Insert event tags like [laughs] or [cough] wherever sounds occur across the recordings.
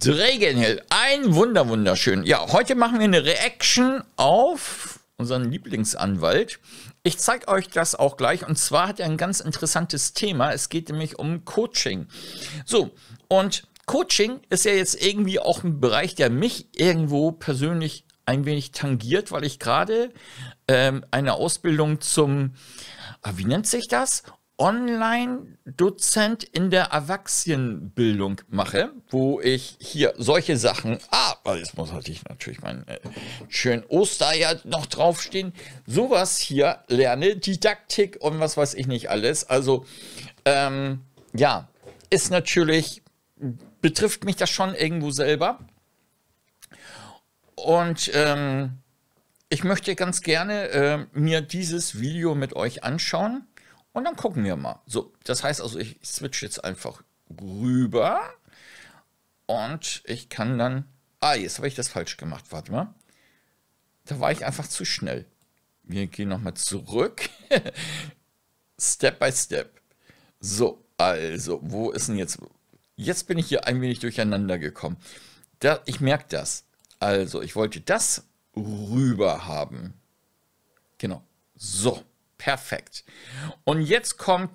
Dregenhill, ein Wunder, wunderschön. Ja, heute machen wir eine Reaction auf unseren Lieblingsanwalt. Ich zeige euch das auch gleich. Und zwar hat er ein ganz interessantes Thema. Es geht nämlich um Coaching. So, und Coaching ist ja jetzt irgendwie auch ein Bereich, der mich irgendwo persönlich ein wenig tangiert, weil ich gerade ähm, eine Ausbildung zum, ah, wie nennt sich das? Online-Dozent in der Erwachsenenbildung mache, wo ich hier solche Sachen, ah, jetzt muss halt ich natürlich meinen äh, schönen Oster ja noch draufstehen, sowas hier lerne, Didaktik und was weiß ich nicht alles. Also, ähm, ja, ist natürlich, betrifft mich das schon irgendwo selber. Und ähm, ich möchte ganz gerne äh, mir dieses Video mit euch anschauen und dann gucken wir mal. So, das heißt also, ich switch jetzt einfach rüber und ich kann dann. Ah, jetzt habe ich das falsch gemacht. Warte mal. Da war ich einfach zu schnell. Wir gehen nochmal zurück. [laughs] step by step. So, also, wo ist denn jetzt. Jetzt bin ich hier ein wenig durcheinander gekommen. Da, ich merke das. Also, ich wollte das rüber haben. Genau. So. Perfekt. Und jetzt kommt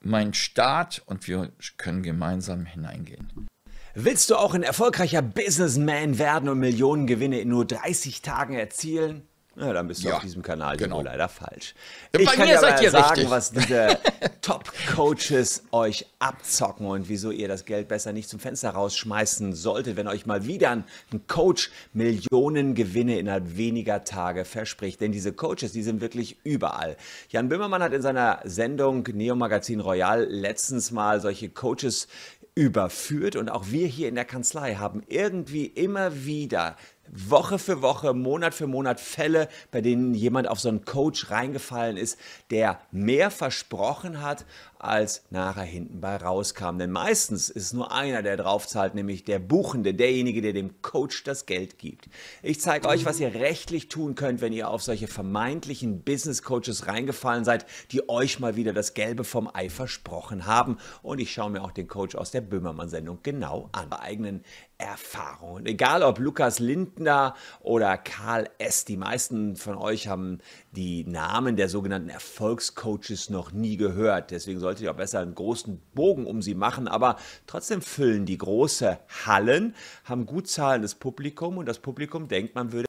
mein Start und wir können gemeinsam hineingehen. Willst du auch ein erfolgreicher Businessman werden und Millionengewinne in nur 30 Tagen erzielen? Ja, dann bist du ja, auf diesem Kanal genau. leider falsch. Ich Bei kann mir ja seid ihr sagen, richtig. was diese [laughs] Top-Coaches euch abzocken und wieso ihr das Geld besser nicht zum Fenster rausschmeißen solltet, wenn euch mal wieder ein, ein Coach Millionengewinne innerhalb weniger Tage verspricht. Denn diese Coaches, die sind wirklich überall. Jan Böhmermann hat in seiner Sendung Neo Magazin Royal letztens mal solche Coaches überführt und auch wir hier in der Kanzlei haben irgendwie immer wieder Woche für Woche, Monat für Monat Fälle, bei denen jemand auf so einen Coach reingefallen ist, der mehr versprochen hat, als nachher hinten bei rauskam. Denn meistens ist nur einer, der draufzahlt, nämlich der Buchende, derjenige, der dem Coach das Geld gibt. Ich zeige euch, was ihr rechtlich tun könnt, wenn ihr auf solche vermeintlichen Business Coaches reingefallen seid, die euch mal wieder das Gelbe vom Ei versprochen haben. Und ich schaue mir auch den Coach aus der Böhmermann-Sendung genau an. Bei eigenen Erfahrungen. Egal ob Lukas Lindner oder Karl S., die meisten von euch haben die Namen der sogenannten Erfolgscoaches noch nie gehört. Deswegen sollte ich auch besser einen großen Bogen um sie machen. Aber trotzdem füllen die große Hallen, haben gut zahlendes Publikum und das Publikum denkt, man würde.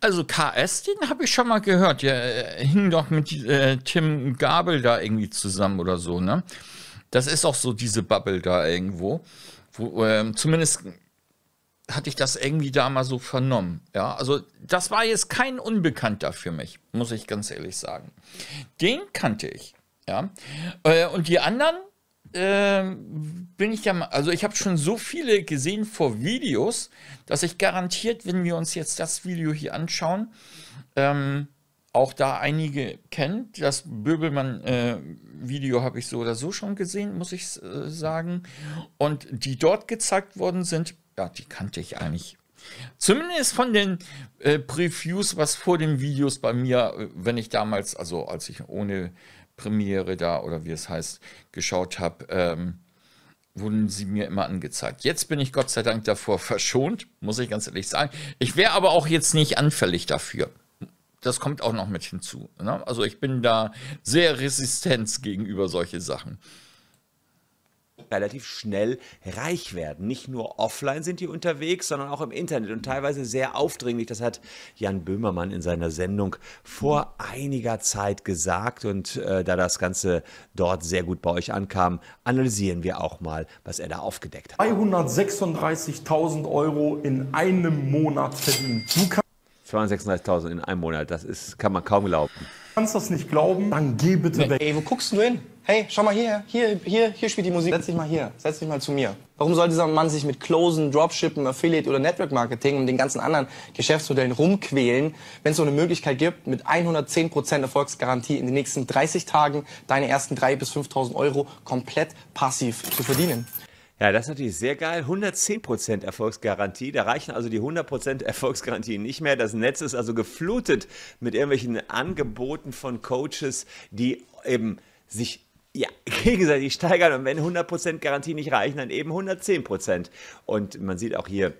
Also KS, den habe ich schon mal gehört. Der äh, hing doch mit äh, Tim Gabel da irgendwie zusammen oder so, ne? Das ist auch so diese Bubble da irgendwo. Wo, äh, zumindest hatte ich das irgendwie da mal so vernommen. Ja, also das war jetzt kein Unbekannter für mich, muss ich ganz ehrlich sagen. Den kannte ich. Ja, äh, und die anderen äh, bin ich ja, also ich habe schon so viele gesehen vor Videos, dass ich garantiert, wenn wir uns jetzt das Video hier anschauen, ähm, auch da einige kennt. Das Böbelmann-Video äh, habe ich so oder so schon gesehen, muss ich äh, sagen. Und die dort gezeigt worden sind, ja, die kannte ich eigentlich. Zumindest von den äh, Previews, was vor den Videos bei mir, äh, wenn ich damals, also als ich ohne Premiere da oder wie es heißt, geschaut habe, ähm, wurden sie mir immer angezeigt. Jetzt bin ich Gott sei Dank davor [laughs] verschont, muss ich ganz ehrlich sagen. Ich wäre aber auch jetzt nicht anfällig dafür. Das kommt auch noch mit hinzu. Ne? Also ich bin da sehr resistent gegenüber solche Sachen relativ schnell reich werden. Nicht nur offline sind die unterwegs, sondern auch im Internet und teilweise sehr aufdringlich. Das hat Jan Böhmermann in seiner Sendung vor einiger Zeit gesagt. Und äh, da das Ganze dort sehr gut bei euch ankam, analysieren wir auch mal, was er da aufgedeckt hat. 236.000 Euro in einem Monat verdienen. 236.000 in einem Monat, das ist, kann man kaum glauben. Kannst das nicht glauben? Dann geh bitte nee, weg. Ey, wo guckst du hin? hey, schau mal hier, hier, hier, hier spielt die Musik. Setz dich mal hier, setz dich mal zu mir. Warum soll dieser Mann sich mit Closen, Dropshippen, Affiliate oder Network Marketing und den ganzen anderen Geschäftsmodellen rumquälen, wenn es so eine Möglichkeit gibt, mit 110% Erfolgsgarantie in den nächsten 30 Tagen deine ersten 3.000 bis 5.000 Euro komplett passiv zu verdienen? Ja, das ist natürlich sehr geil. 110% Erfolgsgarantie. Da reichen also die 100% Erfolgsgarantie nicht mehr. Das Netz ist also geflutet mit irgendwelchen Angeboten von Coaches, die eben sich ja, [laughs] gegenseitig steigern und wenn 100% Garantie nicht reichen, dann eben 110%. Und man sieht auch hier,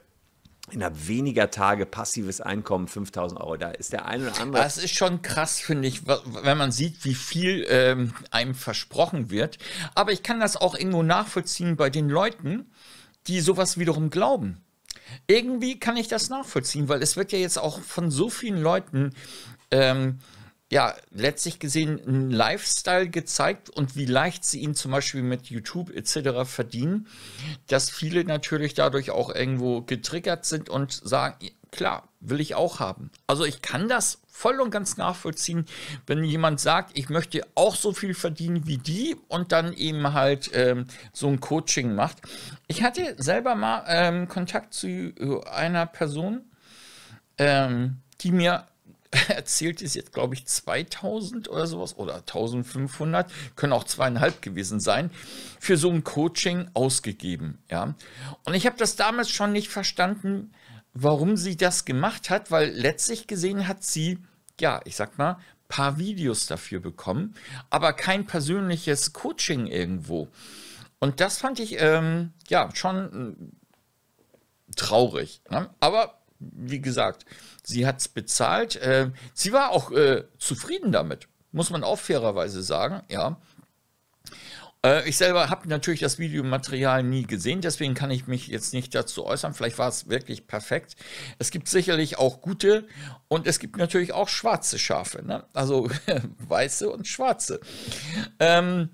innerhalb weniger Tage passives Einkommen 5000 Euro. Da ist der eine oder andere. Das ist schon krass, finde ich, wenn man sieht, wie viel ähm, einem versprochen wird. Aber ich kann das auch irgendwo nachvollziehen bei den Leuten, die sowas wiederum glauben. Irgendwie kann ich das nachvollziehen, weil es wird ja jetzt auch von so vielen Leuten. Ähm, ja, letztlich gesehen einen Lifestyle gezeigt und wie leicht sie ihn zum Beispiel mit YouTube etc. verdienen, dass viele natürlich dadurch auch irgendwo getriggert sind und sagen, klar, will ich auch haben. Also ich kann das voll und ganz nachvollziehen, wenn jemand sagt, ich möchte auch so viel verdienen wie die und dann eben halt ähm, so ein Coaching macht. Ich hatte selber mal ähm, Kontakt zu äh, einer Person, ähm, die mir [laughs] erzählt ist jetzt, glaube ich, 2000 oder sowas oder 1500, können auch zweieinhalb gewesen sein, für so ein Coaching ausgegeben. Ja? Und ich habe das damals schon nicht verstanden, warum sie das gemacht hat, weil letztlich gesehen hat sie, ja, ich sag mal, paar Videos dafür bekommen, aber kein persönliches Coaching irgendwo. Und das fand ich ähm, ja schon äh, traurig. Ne? Aber wie gesagt, Sie hat es bezahlt. Äh, sie war auch äh, zufrieden damit, muss man auch fairerweise sagen, ja. Äh, ich selber habe natürlich das Videomaterial nie gesehen, deswegen kann ich mich jetzt nicht dazu äußern. Vielleicht war es wirklich perfekt. Es gibt sicherlich auch gute und es gibt natürlich auch schwarze Schafe, ne? also [laughs] weiße und schwarze. Ähm,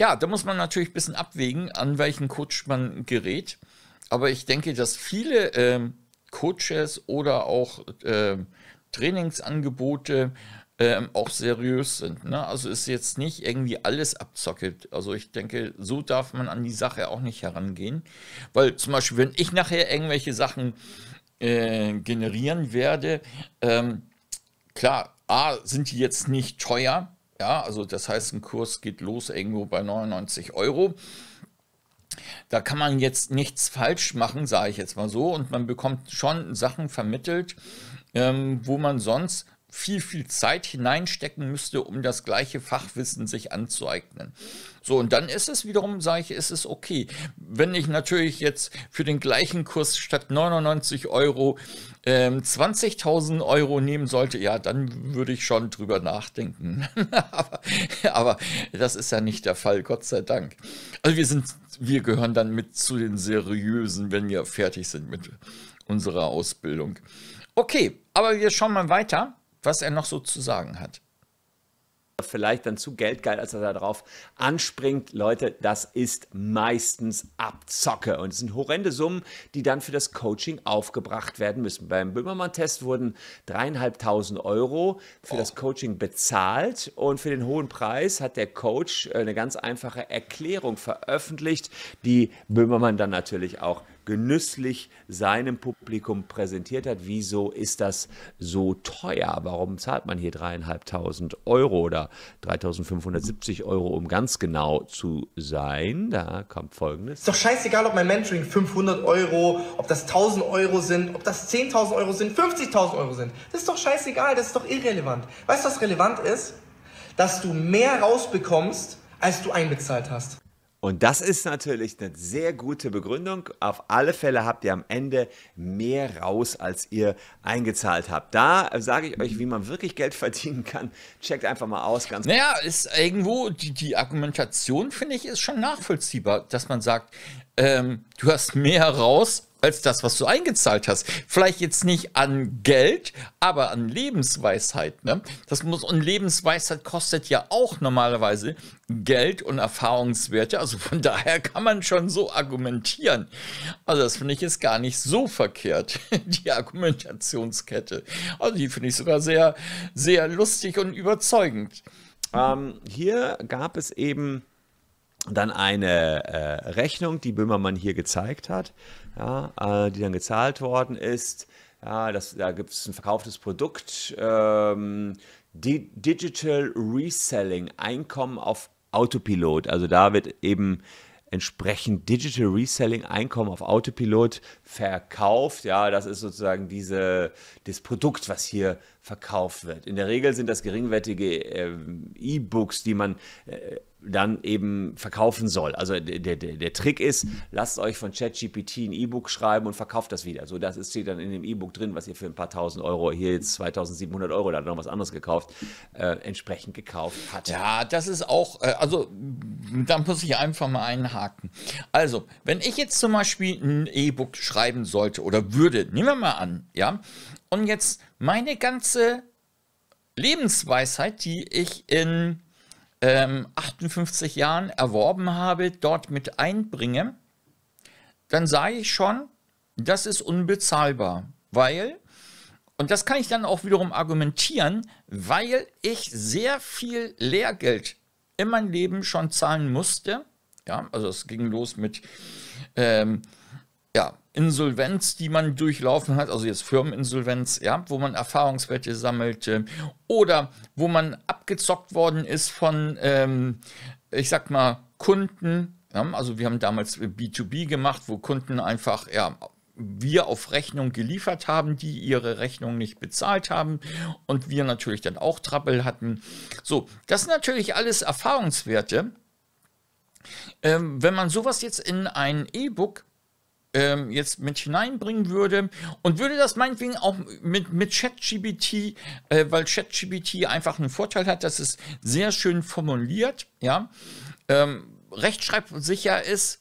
ja, da muss man natürlich ein bisschen abwägen, an welchen Coach man gerät. Aber ich denke, dass viele ähm, Coaches oder auch äh, Trainingsangebote ähm, auch seriös sind. Ne? Also ist jetzt nicht irgendwie alles abzockelt. Also ich denke, so darf man an die Sache auch nicht herangehen. Weil zum Beispiel, wenn ich nachher irgendwelche Sachen äh, generieren werde, ähm, klar, A, sind die jetzt nicht teuer. Ja, also das heißt, ein Kurs geht los irgendwo bei 99 Euro da kann man jetzt nichts falsch machen, sage ich jetzt mal so, und man bekommt schon Sachen vermittelt, ähm, wo man sonst viel, viel Zeit hineinstecken müsste, um das gleiche Fachwissen sich anzueignen. So, und dann ist es wiederum, sage ich, ist es okay. Wenn ich natürlich jetzt für den gleichen Kurs statt 99 Euro ähm, 20.000 Euro nehmen sollte, ja, dann würde ich schon drüber nachdenken. [laughs] aber, aber das ist ja nicht der Fall, Gott sei Dank. Also wir sind, wir gehören dann mit zu den Seriösen, wenn wir fertig sind mit unserer Ausbildung. Okay, aber wir schauen mal weiter was er noch so zu sagen hat vielleicht dann zu geldgeil, als er da drauf anspringt. Leute, das ist meistens Abzocke und es sind horrende Summen, die dann für das Coaching aufgebracht werden müssen. Beim Böhmermann-Test wurden dreieinhalbtausend Euro für oh. das Coaching bezahlt und für den hohen Preis hat der Coach eine ganz einfache Erklärung veröffentlicht, die Böhmermann dann natürlich auch genüsslich seinem Publikum präsentiert hat. Wieso ist das so teuer? Warum zahlt man hier dreieinhalbtausend Euro oder 3570 Euro, um ganz genau zu sein? Da kommt folgendes. Ist doch scheißegal, ob mein Mentoring 500 Euro, ob das 1000 Euro sind, ob das 10.000 Euro sind, 50.000 Euro sind. Das ist doch scheißegal, das ist doch irrelevant. Weißt du, was relevant ist? Dass du mehr rausbekommst, als du einbezahlt hast. Und das ist natürlich eine sehr gute Begründung. Auf alle Fälle habt ihr am Ende mehr raus, als ihr eingezahlt habt. Da sage ich euch, wie man wirklich Geld [laughs] verdienen kann. Checkt einfach mal aus. Ganz naja, ist irgendwo, die, die Argumentation, finde ich, ist schon nachvollziehbar, dass man sagt, ähm, du hast mehr raus, als das, was du eingezahlt hast. Vielleicht jetzt nicht an Geld, aber an Lebensweisheit. Ne? Das muss, und Lebensweisheit kostet ja auch normalerweise Geld und Erfahrungswerte. Also von [laughs] daher kann man schon so argumentieren. Also das finde ich jetzt gar nicht so verkehrt, [laughs] die Argumentationskette. Also die finde ich sogar sehr, sehr lustig und überzeugend. Ähm, hier gab es eben dann eine äh, Rechnung, die Böhmermann hier gezeigt hat ja, äh, die dann gezahlt worden ist. Ja, das, da gibt es ein verkauftes Produkt, ähm, Di Digital Reselling, Einkommen auf Autopilot. Also da wird eben entsprechend Digital Reselling Einkommen auf Autopilot verkauft. Ja, das ist sozusagen diese, das Produkt, was hier verkauft wird. In der Regel sind das geringwertige äh, E-Books, die man äh, dann eben verkaufen soll. Also der, der, der Trick ist, lasst euch von ChatGPT ein E-Book schreiben und verkauft das wieder. So, das ist, steht dann in dem E-Book drin, was ihr für ein paar tausend Euro, hier jetzt 2700 Euro, da hat noch was anderes gekauft, äh, entsprechend gekauft hat. Ja, das ist auch, äh, also da muss ich einfach mal einhaken. Also, wenn ich jetzt zum Beispiel ein E-Book schreiben sollte oder würde, nehmen wir mal an, ja, und jetzt meine ganze Lebensweisheit, die ich in ähm, 58 Jahren erworben habe, dort mit einbringe, dann sage ich schon, das ist unbezahlbar, weil, und das kann ich dann auch wiederum argumentieren, weil ich sehr viel Lehrgeld in meinem Leben schon zahlen musste. Ja, also es ging los mit ähm, ja, Insolvenz, die man durchlaufen hat, also jetzt Firmeninsolvenz, ja, wo man Erfahrungswerte sammelt oder wo man abgezockt worden ist von, ähm, ich sag mal, Kunden. Ja, also wir haben damals B2B gemacht, wo Kunden einfach, ja, wir auf Rechnung geliefert haben, die ihre Rechnung nicht bezahlt haben und wir natürlich dann auch Trappel hatten. So, das sind natürlich alles Erfahrungswerte. Ähm, wenn man sowas jetzt in ein E-Book ähm, jetzt mit hineinbringen würde und würde das meinetwegen auch mit, mit ChatGBT, äh, weil ChatGBT einfach einen Vorteil hat, dass es sehr schön formuliert, ja, ähm, rechtschreibsicher ist,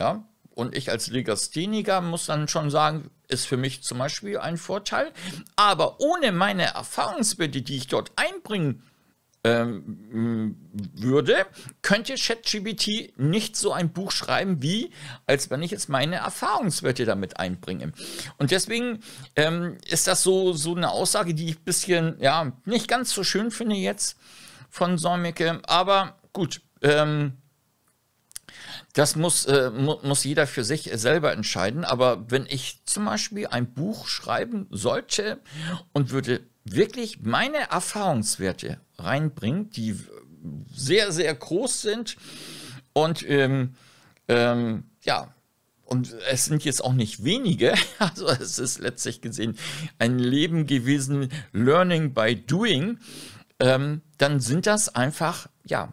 ja, und ich als Legastheniker muss dann schon sagen, ist für mich zum Beispiel ein Vorteil. Aber ohne meine Erfahrungswerte, die ich dort einbringen ähm, würde, könnte ChatGBT nicht so ein Buch schreiben, wie als wenn ich jetzt meine Erfahrungswerte damit einbringe. Und deswegen ähm, ist das so, so eine Aussage, die ich ein bisschen, ja, nicht ganz so schön finde jetzt von Solmecke, aber gut, ähm, das muss, äh, muss jeder für sich äh, selber entscheiden. Aber wenn ich zum Beispiel ein Buch schreiben sollte und würde wirklich meine Erfahrungswerte reinbringt, die sehr, sehr groß sind. Und ähm, ähm, ja, und es sind jetzt auch nicht wenige. [laughs] Also es ist letztlich gesehen ein Leben gewesen, Learning by Doing. Ähm, dann sind das einfach, ja,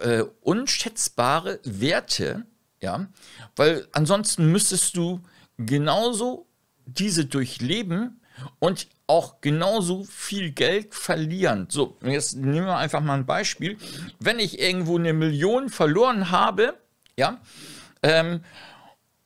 äh, unschätzbare Werte, ja, weil ansonsten müsstest du genauso diese durchleben, und auch genauso viel Geld verlieren. So, jetzt nehmen wir einfach mal ein Beispiel. Wenn ich irgendwo eine Million verloren habe, ja, ähm,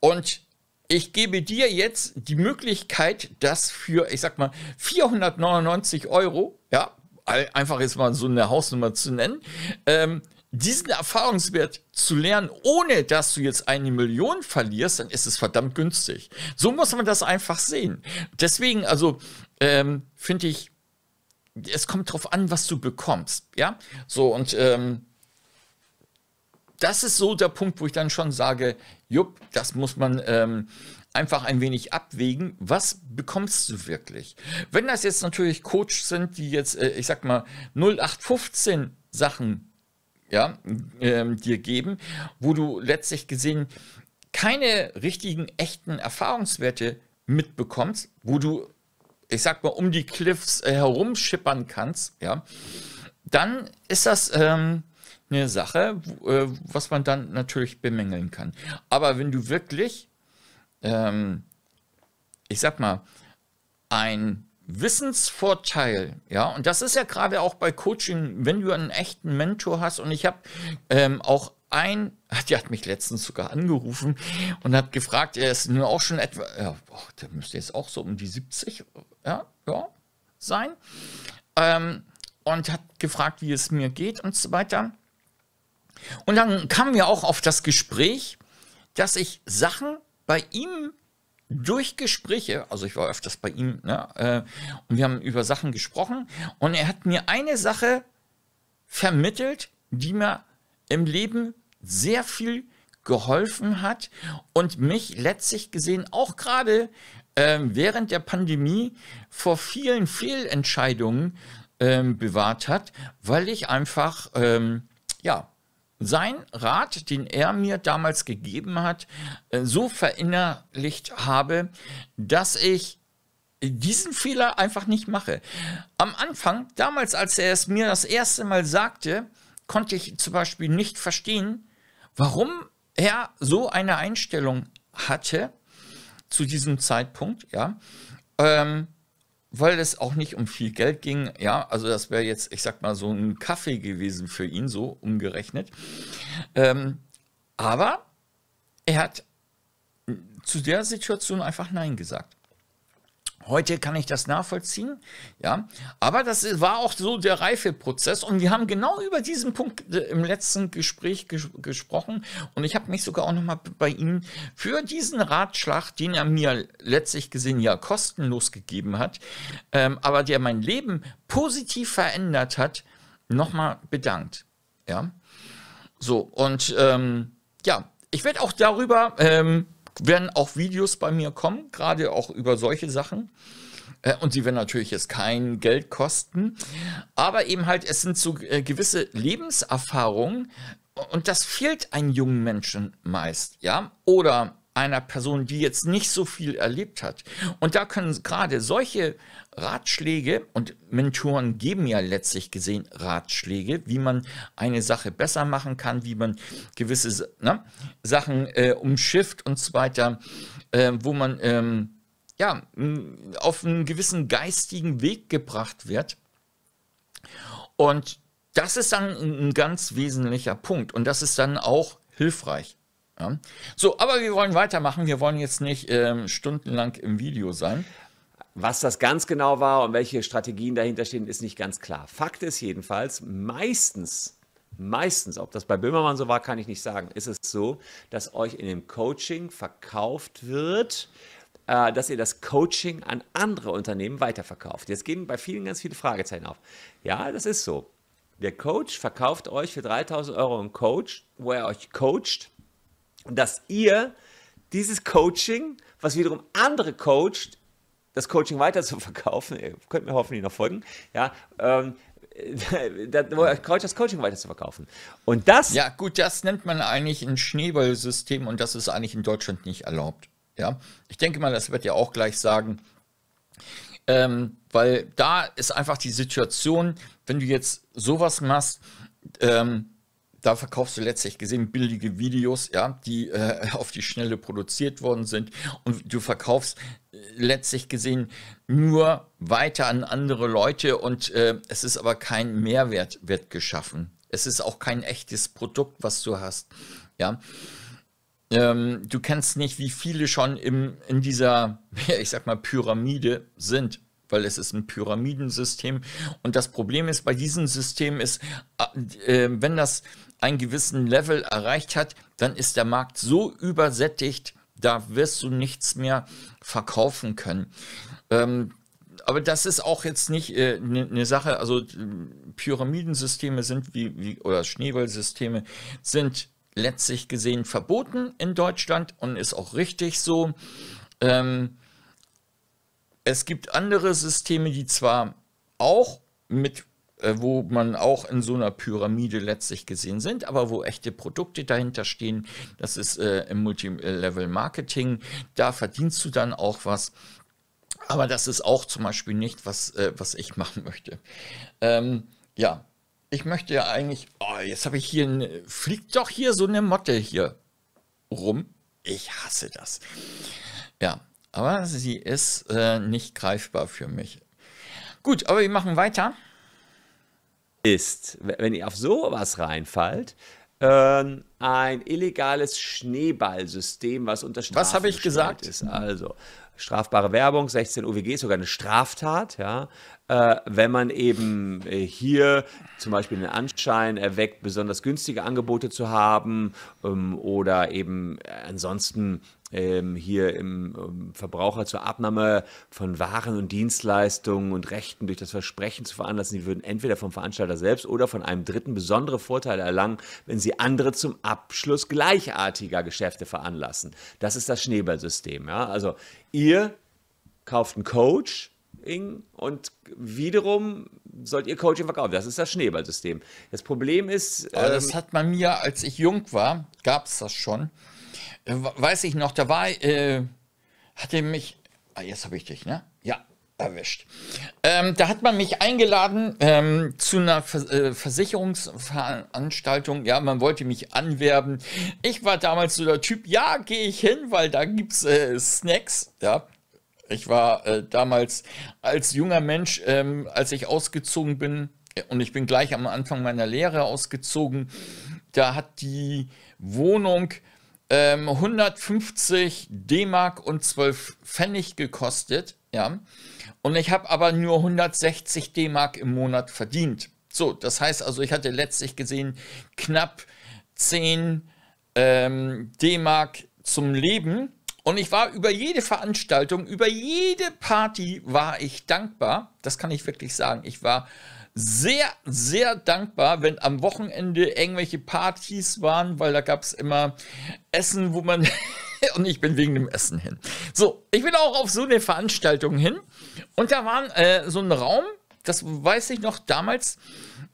und ich gebe dir jetzt die Möglichkeit, das für, ich sag mal, 499 Euro, ja, einfach jetzt mal so eine Hausnummer zu nennen, ähm, diesen Erfahrungswert zu lernen, ohne dass du jetzt eine Million verlierst, dann ist es verdammt günstig. So muss man das einfach sehen. Deswegen, also, ähm, finde ich, es kommt drauf an, was du bekommst. Ja, so und ähm, das ist so der Punkt, wo ich dann schon sage, jupp, das muss man ähm, einfach ein wenig abwägen, was bekommst du wirklich? Wenn das jetzt natürlich Coach sind, die jetzt, äh, ich sag mal, 0815 Sachen ja, ähm, dir geben, wo du letztlich gesehen keine richtigen, echten Erfahrungswerte mitbekommst, wo du, ich sag mal, um die Cliffs äh, herumschippern kannst, ja, dann ist das ähm, eine Sache, äh, was man dann natürlich bemängeln kann. Aber wenn du wirklich, ähm, ich sag mal, ein Wissensvorteil, ja, und das ist ja gerade auch bei Coaching, wenn du einen echten Mentor hast und ich habe ähm, auch ein, [laughs] die hat mich letztens sogar angerufen und hat gefragt, er ist nun auch schon etwa, ja, boah, der müsste jetzt auch so um die 70 ja, ja, sein ähm, und hat gefragt, wie es mir geht und so weiter. Und dann kamen wir auch auf das Gespräch, dass ich Sachen bei ihm durch Gespräche, also ich war öfters bei ihm, ne, äh, und wir haben über Sachen gesprochen und er hat mir eine Sache vermittelt, die mir im Leben sehr viel geholfen hat und mich letztlich gesehen auch gerade äh, während der Pandemie vor vielen Fehlentscheidungen äh, bewahrt hat, weil ich einfach, ähm, ja, sein Rat, den er mir damals gegeben hat, äh, so verinnerlicht habe, dass ich diesen Fehler einfach nicht mache. Am Anfang, damals, als er es mir das erste Mal sagte, konnte ich zum Beispiel nicht verstehen, warum er so eine Einstellung hatte zu diesem Zeitpunkt, ja. Ähm, weil es auch nicht um viel Geld ging. Ja, also das wäre jetzt, ich sag mal, so ein Kaffee gewesen für ihn, so umgerechnet. Ähm, aber er hat zu der Situation einfach Nein gesagt. Heute kann ich das nachvollziehen, ja. Aber das war auch so der Reifeprozess und wir haben genau über diesen Punkt äh, im letzten Gespräch ges gesprochen und ich habe mich sogar auch nochmal bei Ihnen für diesen Ratschlag, den er mir letztlich gesehen ja kostenlos gegeben hat, ähm, aber der mein Leben positiv verändert hat, nochmal bedankt, ja. So und ähm, ja, ich werde auch darüber ähm, werden auch Videos bei mir kommen, gerade auch über solche Sachen. Äh, und sie werden natürlich jetzt kein Geld kosten. Aber eben halt, es sind so äh, gewisse Lebenserfahrungen. Und das fehlt einem jungen Menschen meist, ja. Oder einer Person, die jetzt nicht so viel erlebt hat. Und da können gerade solche Ratschläge und Mentoren geben ja letztlich gesehen Ratschläge, wie man eine Sache besser machen kann, wie man gewisse ne, Sachen äh, umschifft und so weiter, äh, wo man ähm, ja auf einen gewissen geistigen Weg gebracht wird. Und das ist dann ein ganz wesentlicher Punkt und das ist dann auch hilfreich. Ja. So, aber wir wollen weitermachen. Wir wollen jetzt nicht ähm, stundenlang im Video sein. Was das ganz genau war und welche Strategien dahinter stehen, ist nicht ganz klar. Fakt ist jedenfalls, meistens, meistens, ob das bei Böhmermann so war, kann ich nicht sagen, ist es so, dass euch in dem Coaching verkauft wird, äh, dass ihr das Coaching an andere Unternehmen weiterverkauft. Jetzt gehen bei vielen ganz viele Fragezeichen auf. Ja, das ist so. Der Coach verkauft euch für 3000 Euro einen Coach, wo er euch coacht dass ihr dieses Coaching, was wiederum andere coacht, das Coaching weiter zu [laughs] verkaufen, ihr könnt mir hoffentlich noch folgen, ja, ähm, [laughs] das Coaching weiter zu verkaufen. Und das. Ja, gut, das nennt man eigentlich ein Schneeballsystem und das ist eigentlich in Deutschland nicht erlaubt. Ja, ich denke mal, das wird ja auch gleich sagen, ähm, weil da ist einfach die Situation, wenn du jetzt sowas machst, ähm, da verkaufst du letztlich gesehen billige Videos, ja, die äh, auf die Schnelle produziert worden sind. Und du verkaufst äh, letztlich gesehen nur weiter an andere Leute und äh, es ist aber kein Mehrwert wird geschaffen. Es ist auch kein echtes Produkt, was du hast. Ja. Ähm, du kennst nicht, wie viele schon im, in dieser, ich sag mal, Pyramide sind weil es ist ein Pyramidensystem. Und das Problem ist bei diesem System ist, äh, äh wenn das einen gewissen Level erreicht hat, dann ist der Markt so übersättigt, da wirst du nichts mehr verkaufen können. Ähm, aber das ist auch jetzt nicht eine äh, ne, ne Sache, also äh, Pyramidensysteme sind wie, wie oder Schneeballsysteme sind letztlich gesehen verboten in Deutschland und ist auch richtig so. Ähm, es gibt andere Systeme, die zwar auch mit äh, wo man auch in so einer Pyramide letztlich gesehen sind, aber wo echte Produkte dahinter stehen. Das ist äh, im Multilevel-Marketing. Da verdienst du dann auch was. Aber das ist auch zum Beispiel nicht, was, äh, was ich machen möchte. Ähm, ja, ich möchte ja eigentlich. Oh, jetzt habe ich hier. Ein, fliegt doch hier so eine Motte hier rum. Ich hasse das. Ja, aber sie ist äh, nicht greifbar für mich. Gut, aber wir machen weiter ist, wenn ihr auf sowas reinfallt, ähm, ein illegales Schneeballsystem, was unter Strafe Was habe ich gesagt? Ist. Also strafbare Werbung, 16 UWG, sogar eine Straftat, ja. Äh, wenn man eben äh, hier zum Beispiel den Anschein erweckt, besonders günstige Angebote zu haben ähm, oder eben äh, ansonsten ähm, hier im um ähm, Verbraucher zur Abnahme von Waren und Dienstleistungen und Rechten durch das Versprechen zu veranlassen, Sie würden entweder vom Veranstalter selbst oder von einem Dritten besondere Vorteile erlangen, wenn sie andere zum Abschluss gleichartiger Geschäfte veranlassen. Das ist das Schneeballsystem. Ja? Also ihr kauft einen Coach, und wiederum sollt ihr Coaching verkaufen. Das ist das Schneeballsystem. Das Problem ist. Ähm, das hat man mir, als ich jung war, gab es das schon weiß ich noch, da war, äh, hatte mich, ah, jetzt habe ich dich, ne? Ja, erwischt. Ähm, da hat man mich eingeladen ähm, zu einer Ver äh, Versicherungsveranstaltung. Ja, man wollte mich anwerben. Ich war damals so der Typ, ja, gehe ich hin, weil da gibt es äh, Snacks. Ja, ich war äh, damals als junger Mensch, ähm, als ich ausgezogen bin, äh, und ich bin gleich am Anfang meiner Lehre ausgezogen, da hat die Wohnung ähm, 150 D-Mark und 12 Pfennig gekostet, ja. Und ich habe aber nur 160 D-Mark im Monat verdient. So, das heißt also, ich hatte letztlich gesehen knapp 10 ähm, D-Mark zum Leben. Und ich war über jede Veranstaltung, über jede Party war ich dankbar. Das kann ich wirklich sagen. Ich war sehr, sehr dankbar, wenn am Wochenende irgendwelche Partys waren, weil da gab es immer Essen, wo man... [laughs] und ich bin wegen dem Essen hin. So, ich bin auch auf so eine Veranstaltung hin. Und da war äh, so ein Raum, das weiß ich noch damals,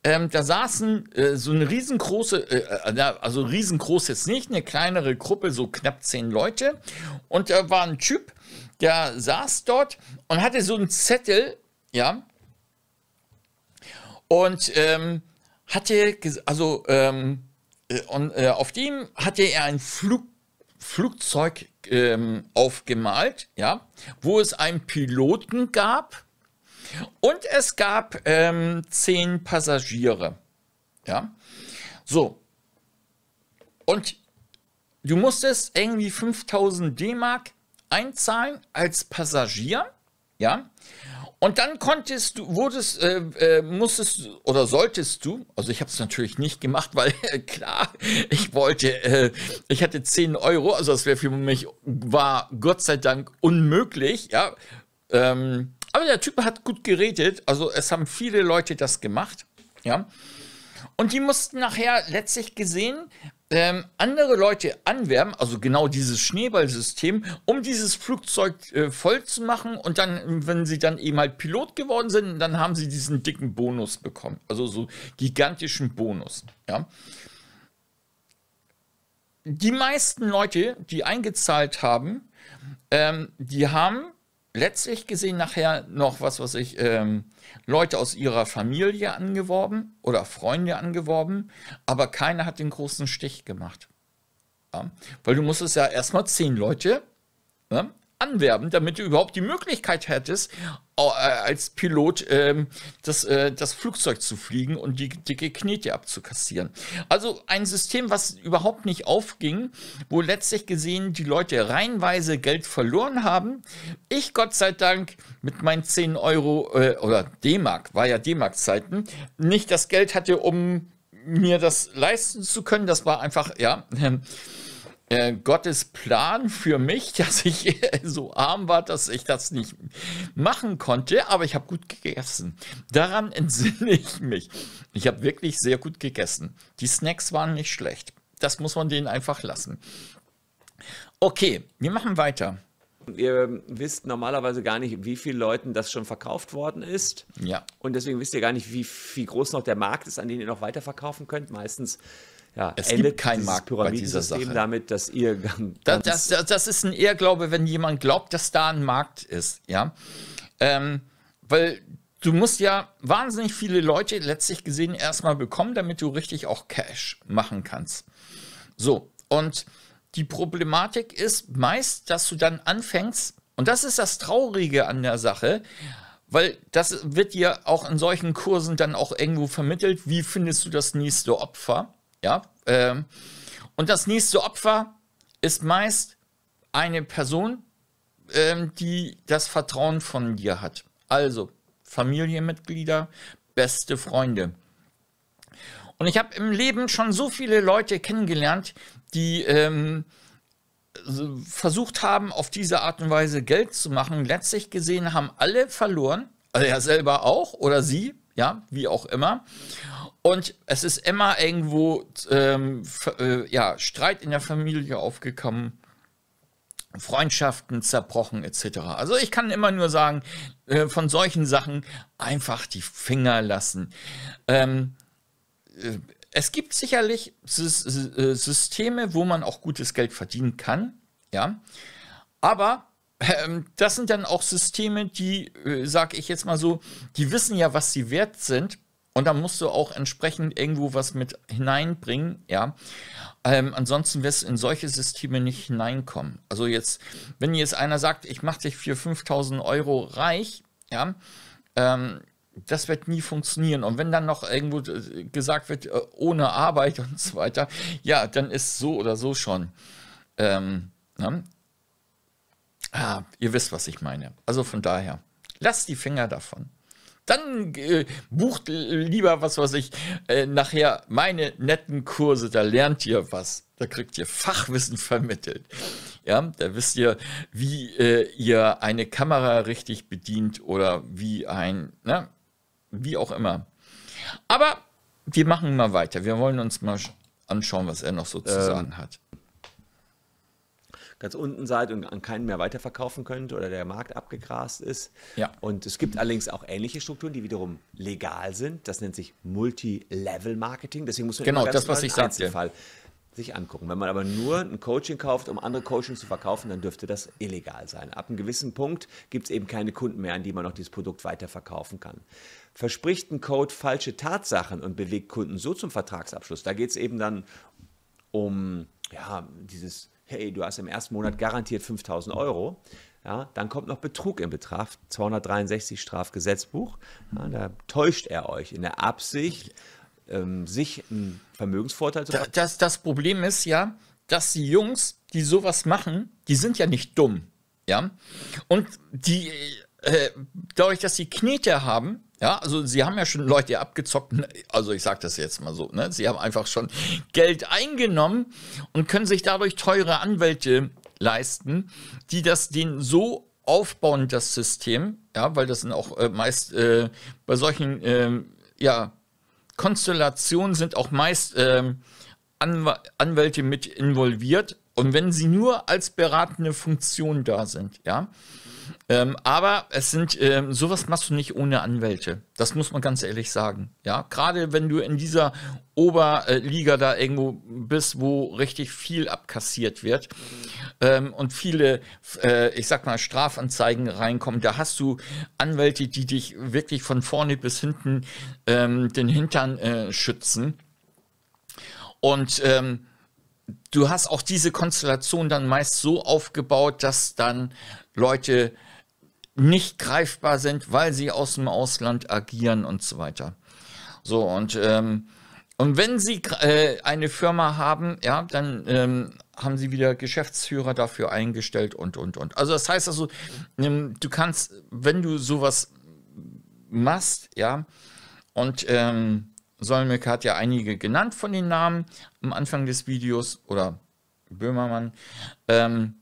ähm, da saßen äh, so eine riesengroße, äh, äh also riesengroß jetzt nicht, eine kleinere Gruppe, so knapp zehn Leute. Und da war ein Typ, der saß dort und hatte so einen Zettel, ja, und ähm, hatte, also ähm, äh, und, äh, auf dem hatte er ein Flug, Flugzeug ähm, aufgemalt, ja, wo es einen Piloten gab und es gab ähm, zehn Passagiere, ja. So. Und du musstest irgendwie 5000 D-Mark einzahlen als Passagier, ja. Und dann konntest du, wurdest, äh, äh, musstest oder solltest du, also ich habe es natürlich nicht gemacht, weil äh, klar, ich wollte, äh, ich hatte 10 Euro, also das wäre für mich, war Gott sei Dank unmöglich, ja. Ähm, aber der Typ hat gut geredet, also es haben viele Leute das gemacht, ja. Und die mussten nachher letztlich gesehen, ähm, andere Leute anwerben, also genau dieses Schneeballsystem, um dieses Flugzeug äh, voll zu machen und dann, wenn sie dann eben halt Pilot geworden sind, dann haben sie diesen dicken Bonus bekommen, also so gigantischen Bonus, ja. Die meisten Leute, die eingezahlt haben, ähm, die haben letztlich gesehen nachher noch, was weiß ich, ähm, Leute aus ihrer Familie angeworben oder Freunde angeworben, aber keiner hat den großen Stich gemacht. Ja? Weil du musstest ja erstmal zehn Leute ne? anwerben, damit du überhaupt die Möglichkeit hättest, äh, als Pilot ähm, das, äh, das Flugzeug zu fliegen und die dicke Knete abzukassieren. Also ein System, was überhaupt nicht aufging, wo letztlich gesehen die Leute reinweise Geld verloren haben. Ich Gott sei Dank mit meinen 10 Euro äh, oder D-Mark, war ja D-Mark-Zeiten, nicht das Geld hatte, um mir das leisten zu können. Das war einfach, ja. Äh, [laughs] Äh, Gottes Plan für mich, [laughs] dass ich so arm war, dass ich das nicht machen konnte, aber ich habe gut gegessen. Daran entsinne ich mich. Ich habe wirklich sehr gut gegessen. Die Snacks waren nicht schlecht. Das muss man denen einfach lassen. Okay, wir machen weiter. Ihr wisst normalerweise gar nicht, wie vielen Leuten das schon verkauft worden ist. Ja. Und deswegen wisst ihr gar nicht, wie, wie groß noch der Markt ist, an den ihr noch weiterverkaufen könnt. Meistens ja, es gibt kein Markt bei dieser Sache. damit, dass ihr das, das, das, ist ein Irrglaube, wenn jemand glaubt, dass da ein Markt ist, ja. Ähm, weil du musst ja wahnsinnig viele Leute letztlich gesehen erstmal bekommen, damit du richtig auch Cash machen kannst. So, und die Problematik ist meist, dass du dann anfängst, und das ist das Traurige an der Sache, weil das wird dir auch in solchen Kursen dann auch irgendwo vermittelt, wie findest du das nächste Opfer? Ja? Ähm, und das nächste Opfer ist meist eine Person, ähm, die das Vertrauen von dir hat. Also Familienmitglieder, beste Freunde. Und ich habe im Leben schon so viele Leute kennengelernt, die ähm, versucht haben, auf diese Art und Weise Geld zu machen. Letztlich gesehen haben alle verloren, also er selber auch oder sie, ja, wie auch immer. Und es ist immer irgendwo ähm, äh, ja, Streit in der Familie aufgekommen, Freundschaften zerbrochen etc. Also ich kann immer nur sagen, äh, von solchen Sachen einfach die Finger lassen. Ähm, äh, es gibt sicherlich äh, Systeme, wo man auch gutes Geld verdienen kann, ja. Aber ähm, das sind dann auch Systeme, die, äh, sag ich jetzt mal so, die wissen ja, was sie wert sind. Und da musst du auch entsprechend irgendwo was mit hineinbringen, ja. Ähm, ansonsten wirst du in solche Systeme nicht hineinkommen. Also jetzt, wenn jetzt einer sagt, ich mache dich für 5.000 Euro reich, ja, ähm, das wird nie funktionieren. Und wenn dann noch irgendwo äh, gesagt wird, äh, ohne Arbeit [laughs] und so weiter, ja, dann ist so oder so schon. Ähm, ne? Ah, ihr wisst, was ich meine. Also von daher, lasst die Finger davon. Dann äh, bucht lieber was, was ich äh, nachher meine netten Kurse, da lernt ihr was. Da kriegt ihr Fachwissen vermittelt. Ja, da wisst ihr, wie äh, ihr eine Kamera richtig bedient oder wie ein, ne, wie auch immer. Aber wir machen mal weiter. Wir wollen uns mal anschauen, was er noch so zu ähm, sagen hat ganz unten seid und an keinen mehr weiterverkaufen könnt oder der Markt abgegrast ist. Ja. Und es gibt allerdings auch ähnliche Strukturen, die wiederum legal sind. Das nennt sich Multi-Level-Marketing. Deswegen muss man genau, immer ganz das, was ich sagte. Einzelfall sich angucken. Wenn man aber nur ein Coaching kauft, um andere Coachings zu verkaufen, dann dürfte das illegal sein. Ab einem gewissen Punkt gibt es eben keine Kunden mehr, an die man noch dieses Produkt weiterverkaufen kann. Verspricht ein Code falsche Tatsachen und bewegt Kunden so zum Vertragsabschluss, da geht es eben dann um ja, dieses hey, du hast im ersten Monat garantiert 5000 Euro. Ja, dann kommt noch Betrug in Betracht, 263 Strafgesetzbuch. Ja, da täuscht er euch in der Absicht, ähm, sich einen Vermögensvorteil zu machen. Das, das Problem ist ja, dass die Jungs, die sowas machen, die sind ja nicht dumm. Ja? Und die, äh, dadurch, dass sie Knete haben, ja, also sie haben ja schon Leute abgezockt, also ich sage das jetzt mal so, ne? sie haben einfach schon Geld eingenommen und können sich dadurch teure Anwälte leisten, die das denen so aufbauen, das System, ja, weil das sind auch äh, meist äh, bei solchen äh, ja, Konstellationen sind auch meist ähm, Anw Anwälte mit involviert. Und wenn sie nur als beratende Funktion da sind, ja, ähm, aber es sind, ähm, sowas machst du nicht ohne Anwälte. Das muss man ganz ehrlich sagen. Ja, gerade wenn du in dieser Oberliga da irgendwo bist, wo richtig viel abkassiert wird ähm, und viele, äh, ich sag mal, Strafanzeigen reinkommen, da hast du Anwälte, die dich wirklich von vorne bis hinten ähm, den Hintern äh, schützen. Und ähm, du hast auch diese Konstellation dann meist so aufgebaut, dass dann Leute nicht greifbar sind, weil sie aus dem Ausland agieren und so weiter. So, und, ähm, und wenn Sie äh, eine Firma haben, ja, dann ähm, haben Sie wieder Geschäftsführer dafür eingestellt und, und, und. Also das heißt also, ähm, du kannst, wenn du sowas machst, ja, und ähm, Solmecke hat ja einige genannt von den Namen am Anfang des Videos oder Böhmermann, ähm,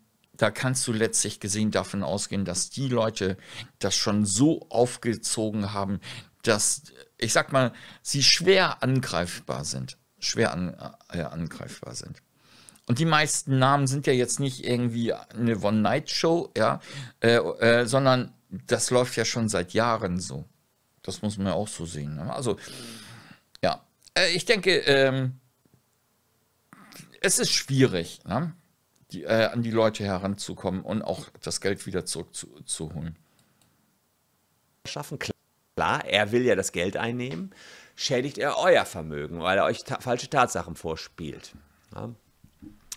da kannst du letztlich gesehen davon ausgehen, dass die Leute das schon so aufgezogen haben, dass, ich sag mal, sie schwer angreifbar sind. Schwer an, äh, angreifbar sind. Und die meisten Namen sind ja jetzt nicht irgendwie eine One-Night-Show, ja, äh, äh, sondern das läuft ja schon seit Jahren so. Das muss man ja auch so sehen. Ne? Also, ja, äh, ich denke, ähm, es ist schwierig. Ne? die, äh, an die Leute heranzukommen und auch das Geld wieder zurückzuholen. Zu, Schaffen, klar, er will ja das Geld einnehmen, schädigt er euer Vermögen, weil er euch ta falsche Tatsachen vorspielt. Ja?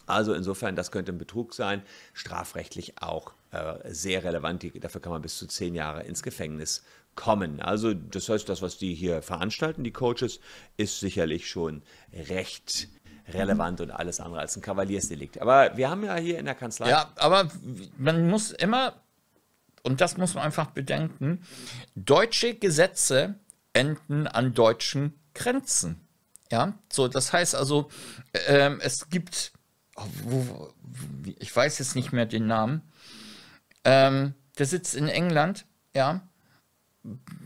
Also insofern, das könnte ein Betrug sein, strafrechtlich auch äh, sehr relevant. Die, dafür kann man bis zu zehn Jahre ins Gefängnis kommen. Also das heißt, das, was die hier veranstalten, die Coaches, ist sicherlich schon recht relevant und alles andere als ein Kavaliersdelikt. Aber wir haben ja hier in der Kanzlei. Ja, aber man muss immer, und das muss man einfach bedenken, deutsche Gesetze enden an deutschen Grenzen. Ja, so, das heißt also, ähm, es gibt, oh, ich weiß jetzt nicht mehr den Namen, ähm, der sitzt in England, ja,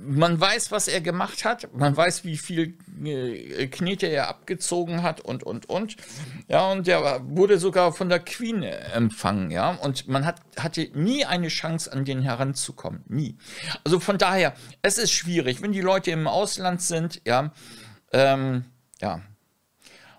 man weiß, was er gemacht hat, man weiß, wie viel äh, Knete er abgezogen hat und, und, und. Ja, und er wurde sogar von der Queen empfangen, ja, und man hat, hatte nie eine Chance, an den heranzukommen, nie. Also von daher, es ist schwierig, wenn die Leute im Ausland sind, ja, ähm, ja,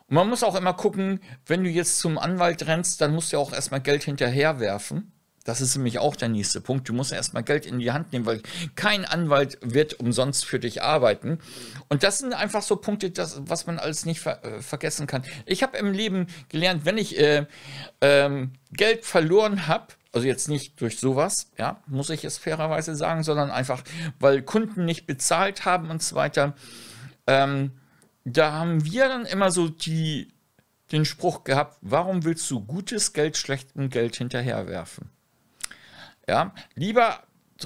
und man muss auch immer gucken, wenn du jetzt zum Anwalt rennst, dann musst du ja auch erstmal Geld hinterherwerfen. Das ist nämlich auch der nächste Punkt. Du musst erstmal Geld in die Hand nehmen, weil kein Anwalt wird umsonst für dich arbeiten. Und das sind einfach so Punkte, das, was man alles nicht ver äh, vergessen kann. Ich habe im Leben gelernt, wenn ich äh, ähm, Geld verloren habe, also jetzt nicht durch sowas, ja, muss ich es fairerweise sagen, sondern einfach, weil Kunden nicht bezahlt haben und so weiter. Ähm, da haben wir dann immer so die, den Spruch gehabt, warum willst du gutes Geld schlechtem Geld hinterherwerfen? Ja, lieber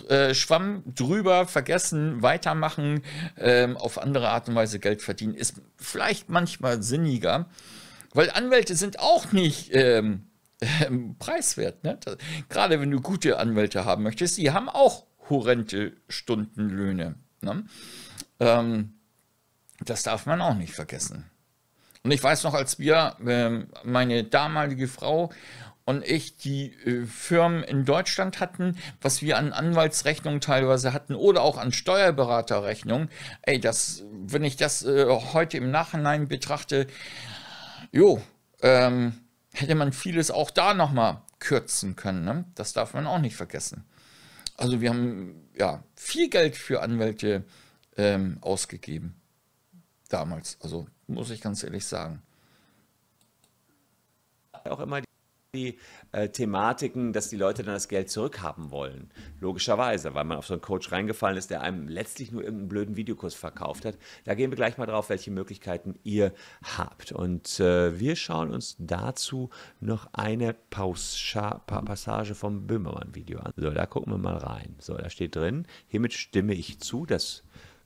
äh, Schwamm drüber, vergessen, weitermachen, ähm, auf andere Art und Weise Geld verdienen, ist vielleicht manchmal sinniger, weil Anwälte sind auch nicht ähm, ähm, preiswert. Ne? Das, gerade wenn du gute Anwälte haben möchtest, die haben auch horrende Stundenlöhne. Ne? Ähm, das darf man auch nicht vergessen. Und ich weiß noch, als wir, äh, meine damalige Frau und ich die äh, Firmen in Deutschland hatten, was wir an Anwaltsrechnungen teilweise hatten oder auch an Steuerberaterrechnungen, ey, das, wenn ich das äh, heute im Nachhinein betrachte, jo, ähm, hätte man vieles auch da nochmal kürzen können. Ne? Das darf man auch nicht vergessen. Also wir haben ja viel Geld für Anwälte ähm, ausgegeben. Damals, also muss ich ganz ehrlich sagen. Auch immer die die äh, Thematiken, dass die Leute dann das Geld zurückhaben wollen. Logischerweise, weil man auf so einen Coach reingefallen ist, der einem letztlich nur irgendeinen blöden Videokurs verkauft hat. Da gehen wir gleich mal drauf, welche Möglichkeiten ihr habt. Und äh, wir schauen uns dazu noch eine Pausa Passage vom Böhmermann-Video an. So, da gucken wir mal rein. So, da steht drin, hiermit stimme ich zu, dass